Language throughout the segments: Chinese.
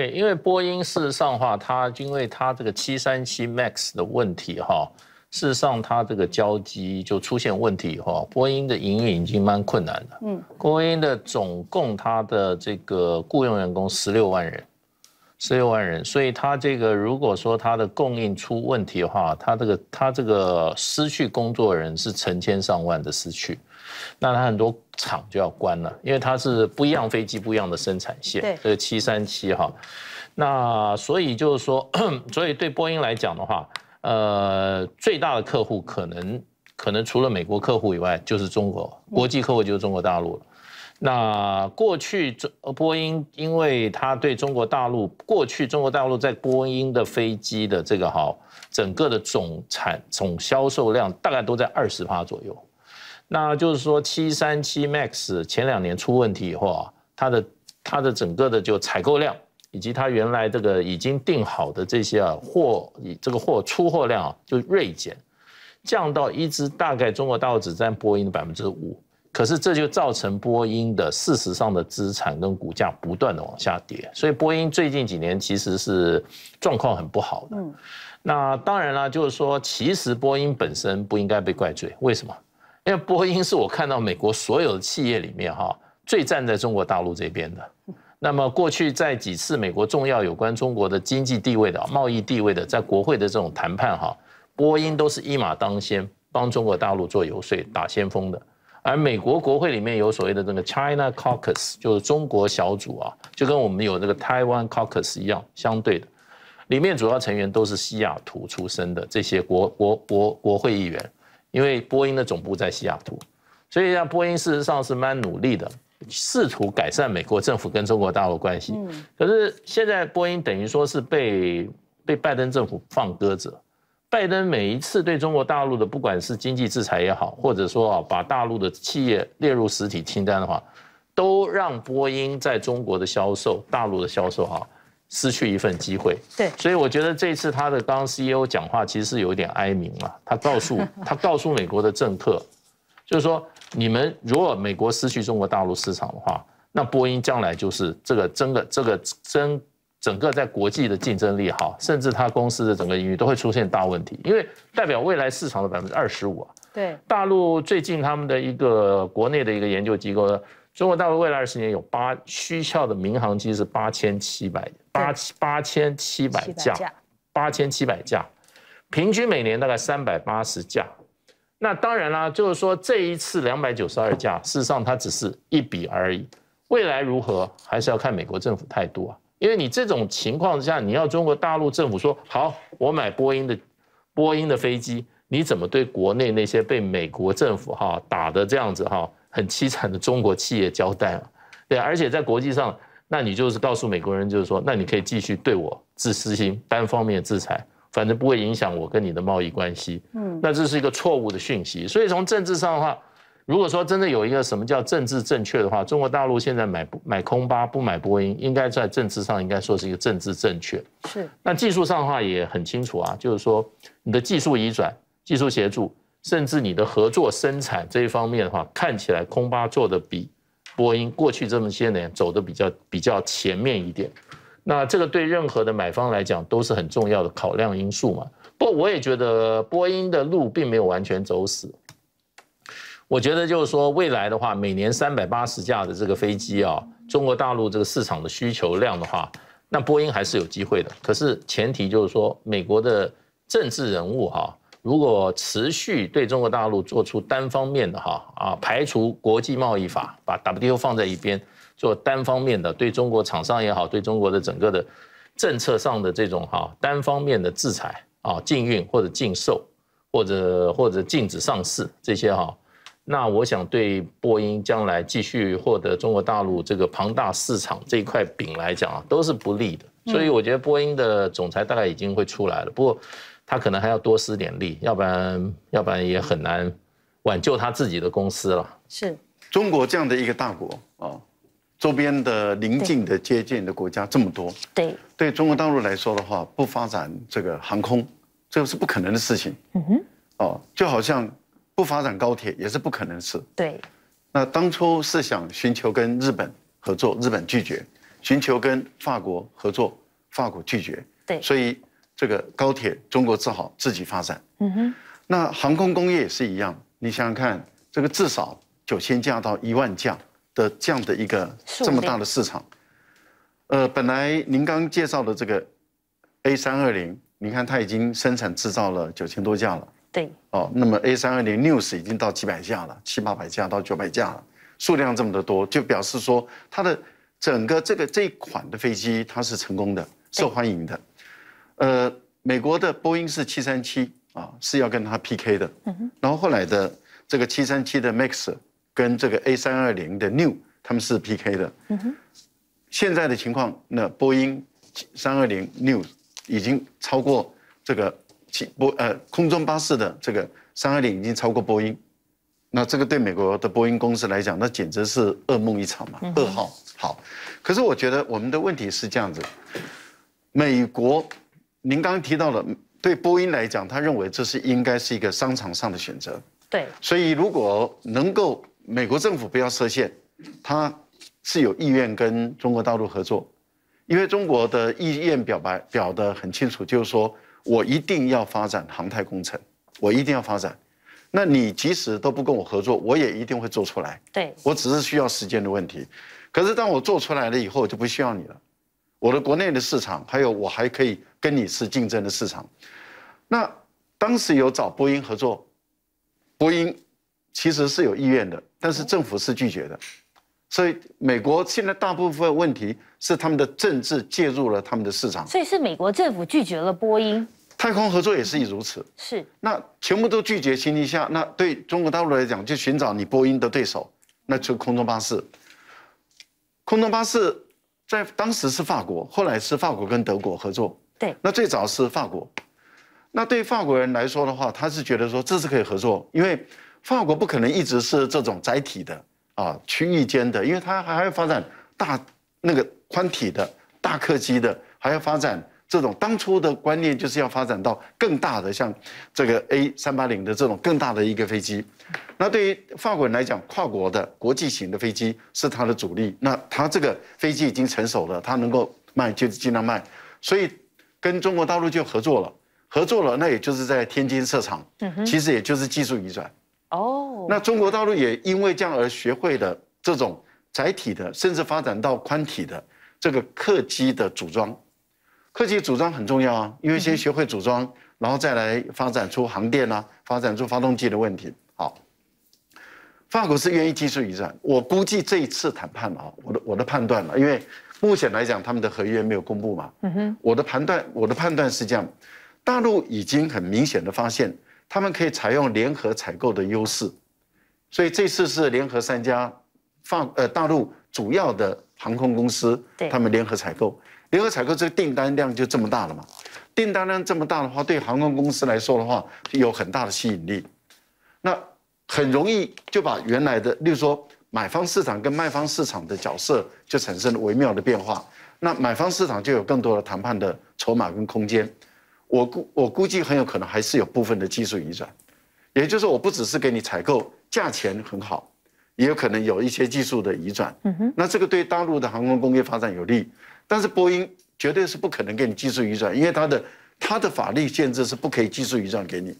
对，因为波音事实上话，它因为它这个七三七 MAX 的问题哈，事实上它这个交机就出现问题以后，波音的营运已经蛮困难的。嗯，波音的总共它的这个雇佣员工十六万人，十六万人，所以它这个如果说它的供应出问题的话，它这个它这个失去工作人是成千上万的失去。那它很多厂就要关了，因为它是不一样飞机不一样的生产线。对，这个七三七哈，那所以就是说，所以对波音来讲的话，呃，最大的客户可能可能除了美国客户以外，就是中国国际客户就是中国大陆了。那过去中波音，因为它对中国大陆过去中国大陆在波音的飞机的这个哈，整个的总产总销售量大概都在二十趴左右。那就是说，七三七 MAX 前两年出问题以后啊，它的它的整个的就采购量，以及它原来这个已经订好的这些啊货，这个货出货量就锐减，降到一只大概中国大陆只占波音的百分之五，可是这就造成波音的事实上的资产跟股价不断的往下跌，所以波音最近几年其实是状况很不好的。那当然啦，就是说，其实波音本身不应该被怪罪，为什么？因为波音是我看到美国所有企业里面哈最站在中国大陆这边的，那么过去在几次美国重要有关中国的经济地位的、贸易地位的，在国会的这种谈判哈，波音都是一马当先帮中国大陆做游说、打先锋的。而美国国会里面有所谓的这个 China Caucus 就是中国小组啊，就跟我们有这个 Taiwan Caucus 一样，相对的，里面主要成员都是西雅图出生的这些国国国国会议员。因为波音的总部在西雅图，所以让波音事实上是蛮努力的，试图改善美国政府跟中国大陆关系。可是现在波音等于说是被被拜登政府放鸽子，拜登每一次对中国大陆的不管是经济制裁也好，或者说啊把大陆的企业列入实体清单的话，都让波音在中国的销售、大陆的销售啊。失去一份机会，对，所以我觉得这次他的当 CEO 讲话其实是有点哀鸣了。他告诉 他告诉美国的政客，就是说，你们如果美国失去中国大陆市场的话，那波音将来就是这个真的这个真整个在国际的竞争力哈，甚至他公司的整个营运都会出现大问题，因为代表未来市场的百分之二十五啊。对，大陆最近他们的一个国内的一个研究机构。中国大陆未来二十年有八需效的民航机是八千七百八八千七百架，八千七百架，平均每年大概三百八十架。那当然啦，就是说这一次两百九十二架，事实上它只是一笔而已。未来如何还是要看美国政府态度啊。因为你这种情况之下，你要中国大陆政府说好，我买波音的波音的飞机，你怎么对国内那些被美国政府哈打的这样子哈？很凄惨的中国企业交代嘛，对啊，而且在国际上，那你就是告诉美国人，就是说，那你可以继续对我自私心单方面制裁，反正不会影响我跟你的贸易关系。嗯，那这是一个错误的讯息。所以从政治上的话，如果说真的有一个什么叫政治正确的话，中国大陆现在买买空巴不买波音，应该在政治上应该说是一个政治正确。是。那技术上的话也很清楚啊，就是说你的技术移转、技术协助。甚至你的合作生产这一方面的话，看起来空巴做的比波音过去这么些年走的比较比较前面一点。那这个对任何的买方来讲都是很重要的考量因素嘛。不过我也觉得波音的路并没有完全走死。我觉得就是说未来的话，每年三百八十架的这个飞机啊，中国大陆这个市场的需求量的话，那波音还是有机会的。可是前提就是说美国的政治人物哈。如果持续对中国大陆做出单方面的哈啊排除国际贸易法，把 WTO 放在一边做单方面的对中国厂商也好，对中国的整个的政策上的这种哈单方面的制裁啊禁运或者禁售或者或者禁止上市这些哈，那我想对波音将来继续获得中国大陆这个庞大市场这一块饼来讲啊都是不利的。所以我觉得波音的总裁大概已经会出来了，不过。他可能还要多施点力，要不然，要不然也很难挽救他自己的公司了。是中国这样的一个大国啊，周边的邻近的接近的国家这么多。对，对中国大陆来说的话，不发展这个航空，这个是不可能的事情。嗯哼。哦，就好像不发展高铁也是不可能的事。对。那当初是想寻求跟日本合作，日本拒绝；寻求跟法国合作，法国拒绝。对。所以。这个高铁中国自好自己发展，嗯哼，那航空工业也是一样。你想想看，这个至少九千架到一万架的这样的一个这么大的市场，呃，本来您刚介绍的这个 A 三二零，你看它已经生产制造了九千多架了，对，哦，那么 A 三二零 news 已经到几百架了，七八百架到九百架了，数量这么的多，就表示说它的整个这个这一款的飞机它是成功的，受欢迎的。呃，美国的波音是七三七啊，是要跟他 PK 的。然后后来的这个七三七的 Max 跟这个 A 三二零的 New 他们是 PK 的。现在的情况，那波音三二零 New 已经超过这个七波呃空中巴士的这个三二零已经超过波音，那这个对美国的波音公司来讲，那简直是噩梦一场嘛，噩耗。好，可是我觉得我们的问题是这样子，美国。您刚刚提到了，对波音来讲，他认为这是应该是一个商场上的选择。对，所以如果能够美国政府不要设限，他是有意愿跟中国大陆合作，因为中国的意愿表白表得很清楚，就是说我一定要发展航太工程，我一定要发展。那你即使都不跟我合作，我也一定会做出来。对，我只是需要时间的问题。可是当我做出来了以后，就不需要你了。我的国内的市场，还有我还可以跟你是竞争的市场。那当时有找波音合作，波音其实是有意愿的，但是政府是拒绝的。所以美国现在大部分问题是他们的政治介入了他们的市场。所以是美国政府拒绝了波音，太空合作也是如此。是。那全部都拒绝情形下，那对中国大陆来讲，就寻找你波音的对手，那就空中巴士。空中巴士。在当时是法国，后来是法国跟德国合作。对，那最早是法国。那对法国人来说的话，他是觉得说这是可以合作，因为法国不可能一直是这种载体的啊区域间的，因为它还要发展大那个宽体的大客机的，还要发展。这种当初的观念就是要发展到更大的，像这个 A 三八零的这种更大的一个飞机。那对于法国人来讲，跨国的国际型的飞机是他的主力。那他这个飞机已经成熟了，他能够卖就尽量卖。所以跟中国大陆就合作了，合作了，那也就是在天津设厂。其实也就是技术移转。哦。那中国大陆也因为这样而学会了这种载体的，甚至发展到宽体的这个客机的组装。科技组装很重要啊，因为先学会组装，然后再来发展出航电啊，发展出发动机的问题。好，法国是愿意技术移转，我估计这一次谈判啊，我的我的判断了，因为目前来讲他们的合约没有公布嘛。嗯哼。我的判断，我的判断是这样，大陆已经很明显的发现，他们可以采用联合采购的优势，所以这次是联合三家法呃大陆主要的航空公司，他们联合采购。联合采购这个订单量就这么大了嘛？订单量这么大的话，对航空公司来说的话，有很大的吸引力。那很容易就把原来的，例如说买方市场跟卖方市场的角色就产生了微妙的变化。那买方市场就有更多的谈判的筹码跟空间。我估我估计很有可能还是有部分的技术移转，也就是说，我不只是给你采购，价钱很好，也有可能有一些技术的移转。嗯哼。那这个对大陆的航空工业发展有利。但是波音绝对是不可能给你技术移转，因为它的它的法律限制是不可以技术移转给你。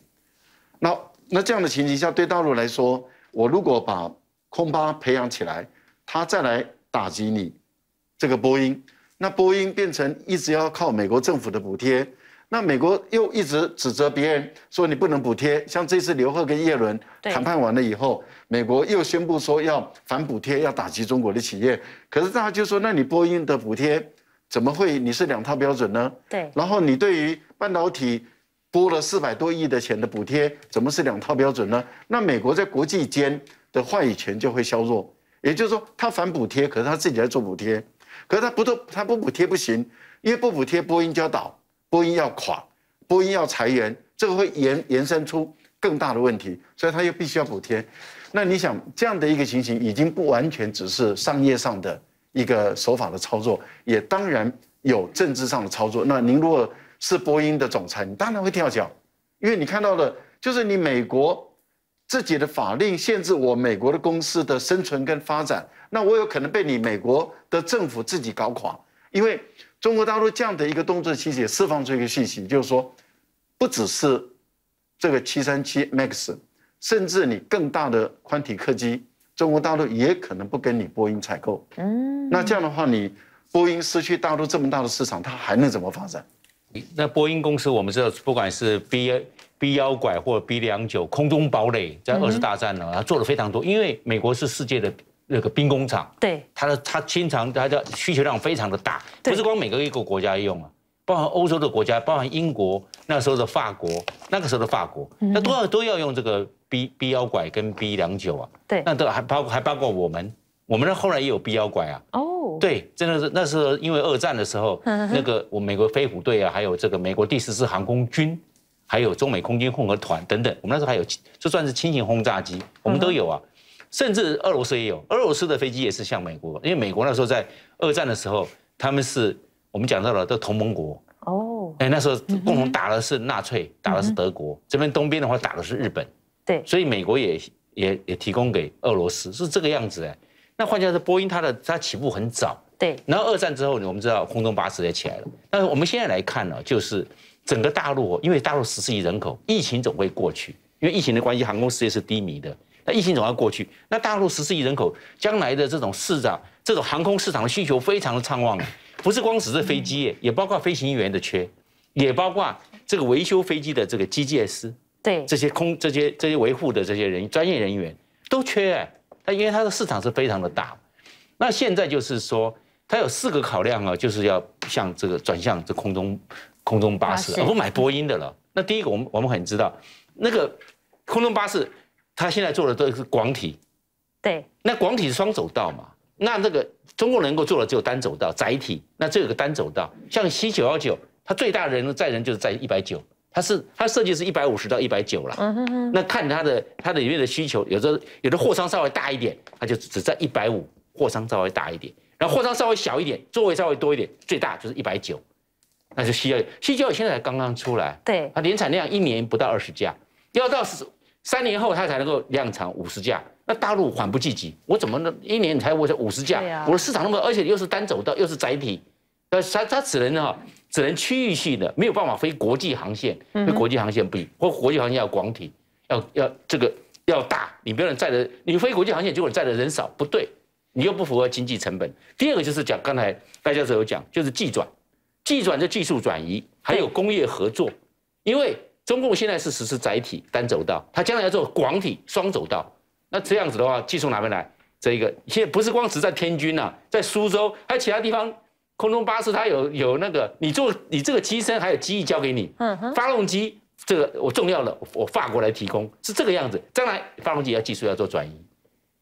那那这样的情形下，对大陆来说，我如果把空巴培养起来，他再来打击你这个波音，那波音变成一直要靠美国政府的补贴，那美国又一直指责别人说你不能补贴。像这次刘鹤跟叶伦谈判完了以后，美国又宣布说要反补贴，要打击中国的企业。可是大家就说，那你波音的补贴？怎么会你是两套标准呢？对，然后你对于半导体拨了四百多亿的钱的补贴，怎么是两套标准呢？那美国在国际间的话语权就会削弱。也就是说，他反补贴，可是他自己在做补贴，可是他不做，他不补贴不行，因为不补贴，波音就要倒，波音要垮，波音要裁员，这个会延延伸出更大的问题，所以他又必须要补贴。那你想这样的一个情形，已经不完全只是商业上的。一个手法的操作，也当然有政治上的操作。那您如果是波音的总裁，你当然会跳脚，因为你看到的，就是你美国自己的法令限制我美国的公司的生存跟发展。那我有可能被你美国的政府自己搞垮。因为中国大陆这样的一个动作，其实也释放出一个信息，就是说，不只是这个737 Max，甚至你更大的宽体客机。中国大陆也可能不跟你波音采购，嗯，那这样的话，你波音失去大陆这么大的市场，它还能怎么发展？那波音公司我们知道，不管是 B B 幺拐或 B 两九空中堡垒，在二次大战呢，它做的非常多。因为美国是世界的那个兵工厂，对，它的它经常它的需求量非常的大，不是光每个一个国家用啊，包含欧洲的国家，包含英国那时候的法国，那个时候的法国，那都要都要用这个。B B 幺拐跟 B 两九啊，对，那都还包还包括我们，我们那后来也有 B 幺拐啊。哦，对，真的是那时候因为二战的时候，那个我美国飞虎队啊，还有这个美国第四航空军，还有中美空军混合团等等，我们那时候还有就算是轻型轰炸机，我们都有啊。甚至俄罗斯也有，俄罗斯的飞机也是像美国，因为美国那时候在二战的时候，他们是我们讲到了都同盟国。哦，哎，那时候共同打的是纳粹，打的是德国，这边东边的话打的是日本。所以美国也也也提供给俄罗斯是这个样子哎。那换句话说，波音它的它起步很早。对。然后二战之后，我们知道空中巴士也起来了。但是我们现在来看呢，就是整个大陆，因为大陆十四亿人口，疫情总会过去。因为疫情的关系，航空事业是低迷的。那疫情总要过去。那大陆十四亿人口将来的这种市场，这种航空市场的需求非常的畅旺不是光只是飞机，也包括飞行员的缺，也包括这个维修飞机的这个机械师。对这些空这些这些维护的这些人专业人员都缺哎，那因为它的市场是非常的大，那现在就是说它有四个考量啊，就是要向这个转向这空中空中巴士，不买波音的了。那第一个我们我们很知道，那个空中巴士它现在做的都是广体，对，那广体是双走道嘛，那那个中国能够做的只有单走道载体，那这有个单走道，像 C 九幺九，它最大的人载人就是在一百九。它是它设计是一百五十到一百九了，那看它的它的里面的需求，有的有的货商稍微大一点，它就只在一百五；货商稍微大一点，然后货商稍微小一点，座位稍微多一点，最大就是一百九，那就西郊，西郊现在才刚刚出来，对，它年产量一年不到二十架，要到三年后它才能够量产五十架，那大陆缓不济急，我怎么能一年才五十五十架？我的市场那么而且又是单走道又是载体，那它它只能哈。只能区域性的，没有办法飞国际航线。为国际航线不行，或国际航线要广体，要要这个要大，你不能载的。你飞国际航线，结果载的人少，不对，你又不符合经济成本。第二个就是讲刚才大家授有讲，就是技转，技转就技术转移，还有工业合作。因为中共现在是实施载体单走道，他将来要做广体双走道，那这样子的话，技术哪边来？这一个现在不是光只在天津啊，在苏州还有其他地方。空中巴士它有有那个，你做你这个机身还有机翼交给你，嗯，哼，发动机这个我重要的我法国来提供是这个样子。将来发动机要技术要做转移，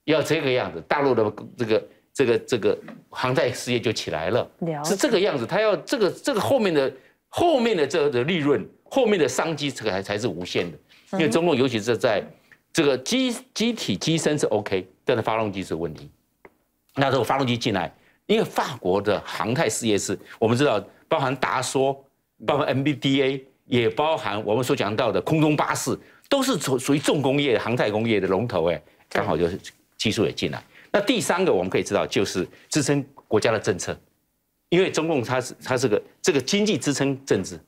要这个样子，大陆的这个这个这个航太事业就起来了，是这个样子。它要这个这个后面的后面的这的利润，后面的商机这个才才是无限的。因为中共尤其是在这个机机体机身是 OK，但是发动机是问题，那时候发动机进来。因为法国的航太事业是我们知道，包含达索，包含 MBDA，也包含我们所讲到的空中巴士，都是属属于重工业的航太工业的龙头，哎，刚好就是技术也进来。那第三个我们可以知道就是支撑国家的政策，因为中共它是它是个这个经济支撑政治。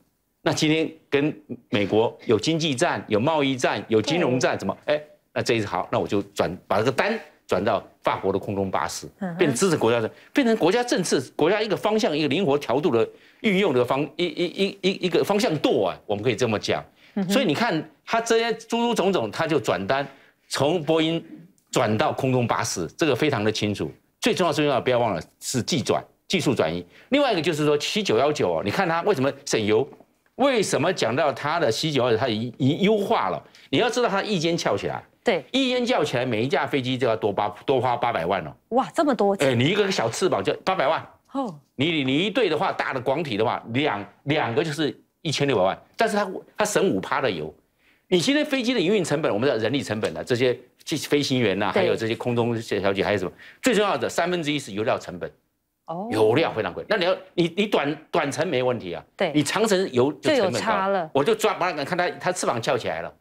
那今天跟美国有经济战、有贸易战、有金融战，怎么？哎，那这一次好，那我就转把这个单。转到法国的空中巴士，变成支持国家政，变成国家政策，国家一个方向，一个灵活调度的运用的方，一一一一一个方向舵啊，我们可以这么讲。所以你看他这些诸诸种种，他就转单从波音转到空中巴士，这个非常的清楚。最重要最重要，不要忘了是技转技术转移。另外一个就是说，七九幺九哦，你看他为什么省油？为什么讲到他的七九幺九，它已已优化了？你要知道它翼尖翘起来。对，一烟叫起来，每一架飞机就要多八多花八百万哦。哇，这么多！哎，你一个个小翅膀就八百万。哦，你你一对的话，大的广体的话，两两个就是一千六百万。但是它它省五趴的油。你现在飞机的营运成本，我们的人力成本呢？这些，这飞行员呐，还有这些空中小姐，还有什么？最重要的三分之一是油料成本。哦。油料非常贵。那你要你你短短程没问题啊。对。你长程油就有差了。我就抓，把它看它它翅膀翘起来了。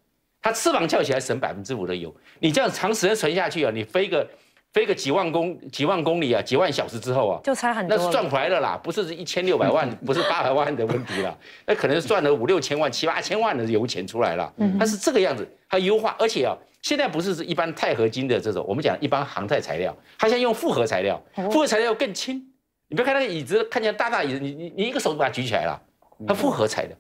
它翅膀翘起来省百分之五的油，你这样长时间存下去啊，你飞个飞个几万公几万公里啊，几万小时之后啊，就差很多，那是赚回来的啦，不是一千六百万，不是八百万的问题了，那可能赚了五六千万、七八千万的油钱出来了。它是这个样子，它优化，而且啊，现在不是是一般钛合金的这种，我们讲一般航太材料，它现在用复合材料，复合材料更轻。你不要看那个椅子，看起来大大椅子，你你你一个手把它举起来了，它复合材料，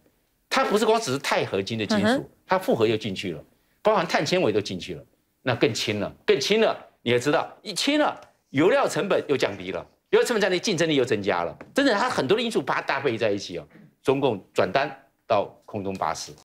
它不是光只是钛合金的金属。它复合又进去了，包含碳纤维都进去了，那更轻了，更轻了。你也知道，一轻了，油料成本又降低了，油料成本降低，竞争力又增加了。真的，它很多的因素把它搭配在一起哦。总共转单到空中巴士。